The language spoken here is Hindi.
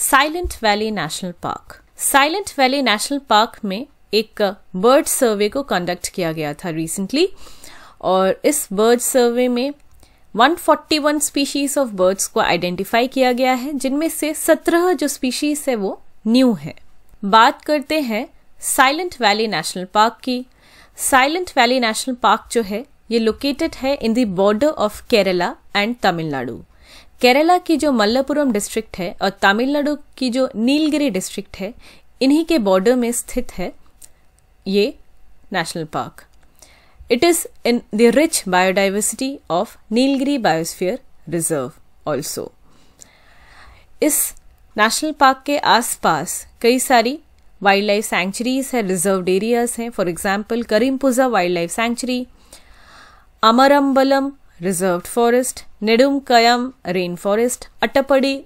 silent Valley National Park Silent Valley National Park में एक बर्ड uh, सर्वे को कंडक्ट किया गया था रिसेंटली और इस बर्ड सर्वे में 141 स्पीशीज ऑफ बर्ड्स को आइडेंटिफाई किया गया है जिनमें से 17 जो स्पीशीज है वो न्यू है बात करते हैं साइलेंट वैली नेशनल पार्क की साइलेंट वैली नेशनल पार्क जो है ये लोकेटेड है in the border of Kerala and Tamil Nadu Kerala की जो मल्लपुरम डिस्ट्रिक्ट है और तमिलनाडु की जो नीलगिरी डिस्ट्रिक्ट है इन्हीं के बॉर्डर में स्थित है ये national park it is in the rich biodiversity of Nilgiri biosphere reserve also इस नेशनल पार्क के आसपास कई सारी वाइल्ड लाइफ सेंचुरीज है रिजर्व एरियाज हैं for example Karimpuzha wildlife sanctuary Amarambalam Reserved Forest, Nedumkayam Rainforest, Attappady